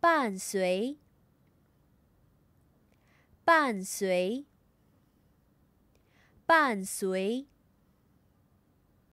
伴随，伴随，伴随。